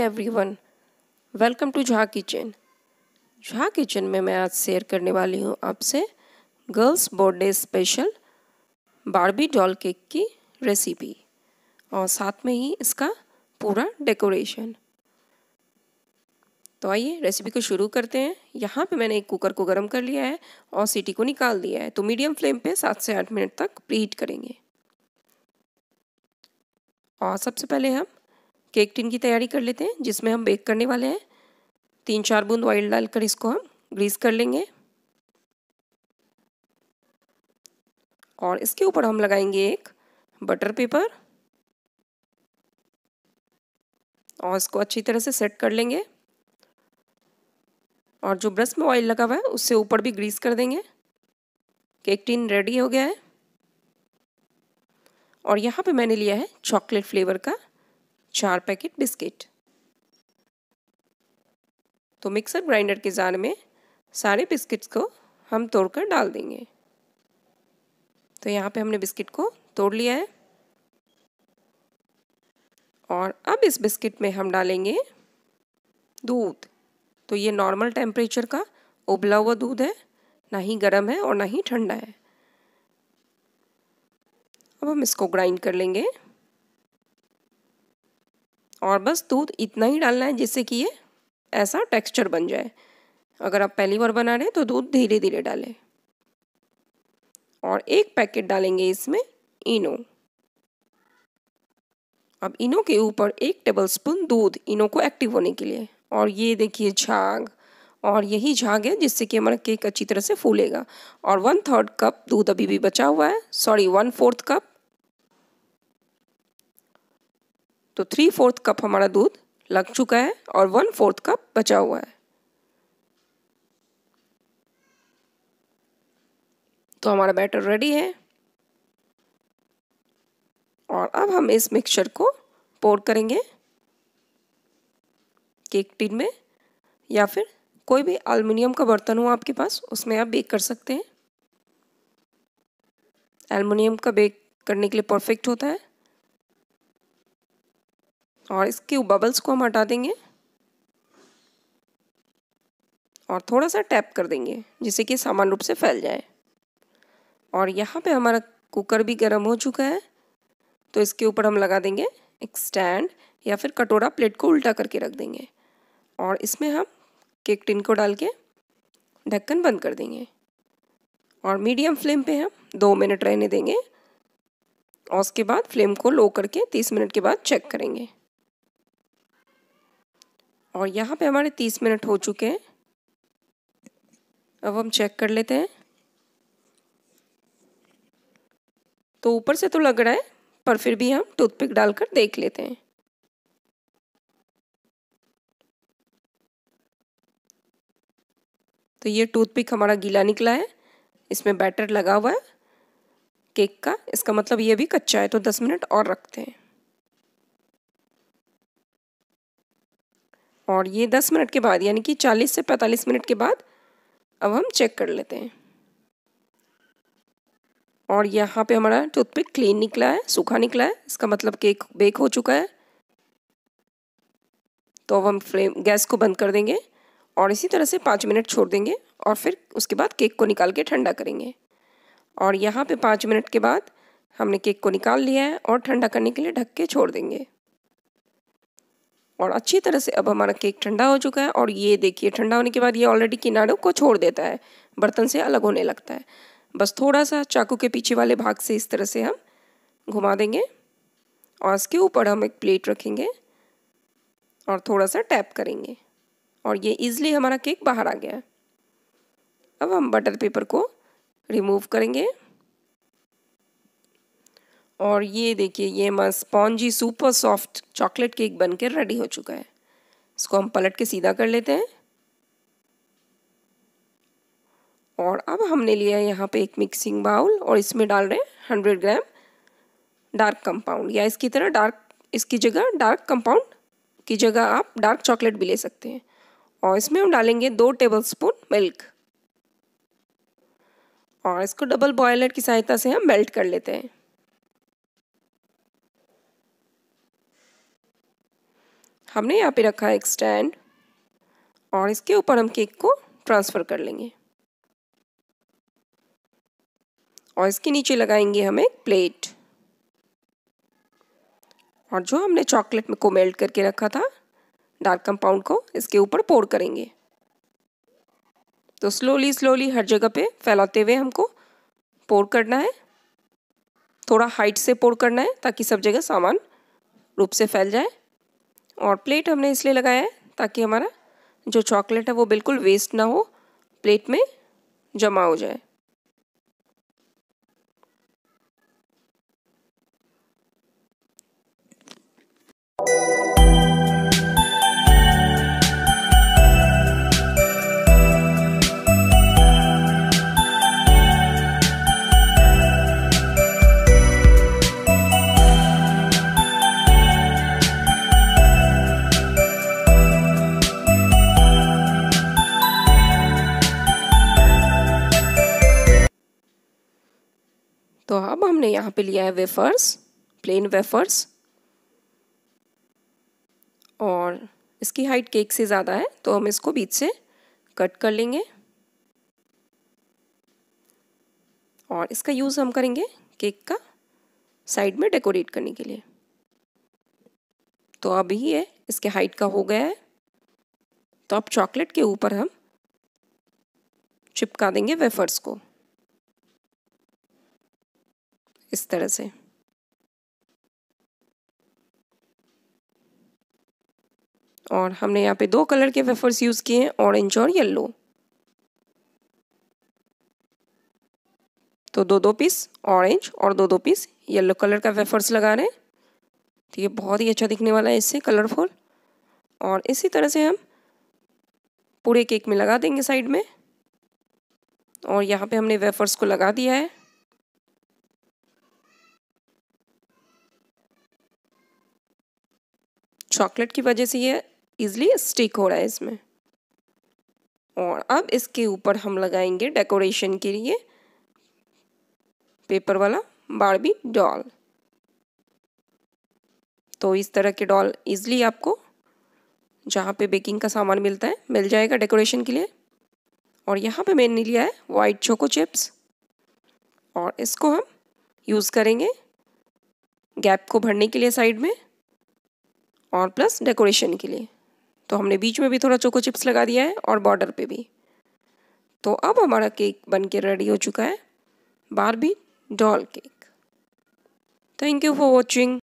everyone welcome to Jha kitchen Jha kitchen में मैं आज शेयर करने वाली हूँ आपसे girls birthday special Barbie doll cake की रेसिपी और साथ में ही इसका पूरा डेकोरेशन तो आइए रेसिपी को शुरू करते हैं यहाँ पे मैंने एक कुकर को गर्म कर लिया है और सीटी को निकाल दिया है तो मीडियम फ्लेम पे सात से आठ मिनट तक प्रीहीट करेंगे और सबसे पहले हम केक टिन की तैयारी कर लेते हैं जिसमें हम बेक करने वाले हैं तीन चार बूंद ऑयल डालकर इसको हम ग्रीस कर लेंगे और इसके ऊपर हम लगाएंगे एक बटर पेपर और इसको अच्छी तरह से सेट कर लेंगे और जो ब्रश में ऑयल लगा हुआ है उससे ऊपर भी ग्रीस कर देंगे केक टिन रेडी हो गया है और यहाँ पे मैंने लिया है चॉकलेट फ्लेवर का चार पैकेट बिस्किट तो मिक्सर ग्राइंडर के जार में सारे बिस्किट्स को हम तोड़कर डाल देंगे तो यहाँ पे हमने बिस्किट को तोड़ लिया है और अब इस बिस्किट में हम डालेंगे दूध तो ये नॉर्मल टेम्परेचर का उबला हुआ दूध है ना ही गर्म है और ना ही ठंडा है अब हम इसको ग्राइंड कर लेंगे और बस दूध इतना ही डालना है जिससे कि ये ऐसा टेक्सचर बन जाए अगर आप पहली बार बना रहे हैं तो दूध धीरे धीरे डालें और एक पैकेट डालेंगे इसमें इनो अब इनो के ऊपर एक टेबलस्पून दूध इनो को एक्टिव होने के लिए और ये देखिए झाग और यही झाग है जिससे कि हमारा केक अच्छी तरह से फूलेगा और वन थर्ड कप दूध अभी भी बचा हुआ है सॉरी वन फोर्थ कप तो थ्री फोर्थ कप हमारा दूध लग चुका है और वन फोर्थ कप बचा हुआ है तो हमारा बैटर रेडी है और अब हम इस मिक्सचर को पोर करेंगे केक टिन में या फिर कोई भी एल्युमिनियम का बर्तन हो आपके पास उसमें आप बेक कर सकते हैं एल्युमिनियम का बेक करने के लिए परफेक्ट होता है और इसके बबल्स को हम हटा देंगे और थोड़ा सा टैप कर देंगे जिससे कि सामान्य रूप से फैल जाए और यहाँ पे हमारा कुकर भी गर्म हो चुका है तो इसके ऊपर हम लगा देंगे एक स्टैंड या फिर कटोरा प्लेट को उल्टा करके रख देंगे और इसमें हम केक टिन को डाल के ढक्कन बंद कर देंगे और मीडियम फ्लेम पे हम दो मिनट रहने देंगे और उसके बाद फ्लेम को लो करके तीस मिनट के बाद चेक करेंगे और यहाँ पे हमारे तीस मिनट हो चुके हैं अब हम चेक कर लेते हैं तो ऊपर से तो लग रहा है पर फिर भी हम टूथपिक डालकर देख लेते हैं तो ये टूथपिक हमारा गीला निकला है इसमें बैटर लगा हुआ है केक का इसका मतलब ये भी कच्चा है तो दस मिनट और रखते हैं और ये दस मिनट के बाद यानी कि चालीस से पैंतालीस मिनट के बाद अब हम चेक कर लेते हैं और यहाँ पे हमारा टूथपिक क्लीन निकला है सूखा निकला है इसका मतलब केक बेक हो चुका है तो अब हम फ्लेम गैस को बंद कर देंगे और इसी तरह से पाँच मिनट छोड़ देंगे और फिर उसके बाद केक को निकाल के ठंडा करेंगे और यहाँ पे पाँच मिनट के बाद हमने केक को निकाल लिया है और ठंडा करने के लिए ढक के छोड़ देंगे और अच्छी तरह से अब हमारा केक ठंडा हो चुका है और ये देखिए ठंडा होने के बाद ये ऑलरेडी किनारों को छोड़ देता है बर्तन से अलग होने लगता है बस थोड़ा सा चाकू के पीछे वाले भाग से इस तरह से हम घुमा देंगे और इसके ऊपर हम एक प्लेट रखेंगे और थोड़ा सा टैप करेंगे और ये इज़िली हमारा केक बाहर आ गया अब हम बटर पेपर को रिमूव करेंगे और ये देखिए ये हमारा spongy super soft chocolate cake बनकर रेडी हो चुका है इसको हम पलट के सीधा कर लेते हैं और अब हमने लिया है यहाँ पे एक मिक्सिंग बाउल और इसमें डाल रहे हैं हंड्रेड ग्राम डार्क कंपाउंड या इसकी तरह डार्क इसकी जगह डार्क कंपाउंड की जगह आप डार्क चॉकलेट भी ले सकते हैं और इसमें हम डालेंगे दो टेबल स्पून मिल्क और इसको डबल बॉयलर की सहायता से हम मेल्ट कर लेते हैं हमने यहाँ पे रखा है एक स्टैंड और इसके ऊपर हम केक को ट्रांसफ़र कर लेंगे और इसके नीचे लगाएंगे हम एक प्लेट और जो हमने चॉकलेट में को मेल्ट करके रखा था डार्क कंपाउंड को इसके ऊपर पोर करेंगे तो स्लोली स्लोली हर जगह पे फैलाते हुए हमको पोर करना है थोड़ा हाइट से पोर करना है ताकि सब जगह सामान रूप से फैल जाए और प्लेट हमने इसलिए लगाया है ताकि हमारा जो चॉकलेट है वो बिल्कुल वेस्ट ना हो प्लेट में जमा हो जाए पे लिया है वेफर्स प्लेन वेफर्स और इसकी हाइट केक से ज़्यादा है तो हम इसको बीच से कट कर लेंगे और इसका यूज़ हम करेंगे केक का साइड में डेकोरेट करने के लिए तो अभी ये इसके हाइट का हो गया है तो अब चॉकलेट के ऊपर हम चिपका देंगे वेफर्स को इस तरह से और हमने यहाँ पे दो कलर के वेफर्स यूज़ किए हैं ऑरेंज और येलो तो दो दो पीस ऑरेंज और दो दो पीस येलो कलर का वेफर्स लगा रहे हैं तो ये बहुत ही अच्छा दिखने वाला है इससे कलरफुल और इसी तरह से हम पूरे केक में लगा देंगे साइड में और यहाँ पे हमने वेफर्स को लगा दिया है चॉकलेट की वजह से ये इज़ली स्टिक हो रहा है इसमें और अब इसके ऊपर हम लगाएंगे डेकोरेशन के लिए पेपर वाला बारबी डॉल तो इस तरह के डॉल इजली आपको जहाँ पे बेकिंग का सामान मिलता है मिल जाएगा डेकोरेशन के लिए और यहाँ पे मैंने लिया है वाइट चोको चिप्स और इसको हम यूज़ करेंगे गैप को भरने के लिए साइड में और प्लस डेकोरेशन के लिए तो हमने बीच में भी थोड़ा चोको चिप्स लगा दिया है और बॉर्डर पे भी तो अब हमारा केक बन के रेडी हो चुका है Barbie doll cake thank you for watching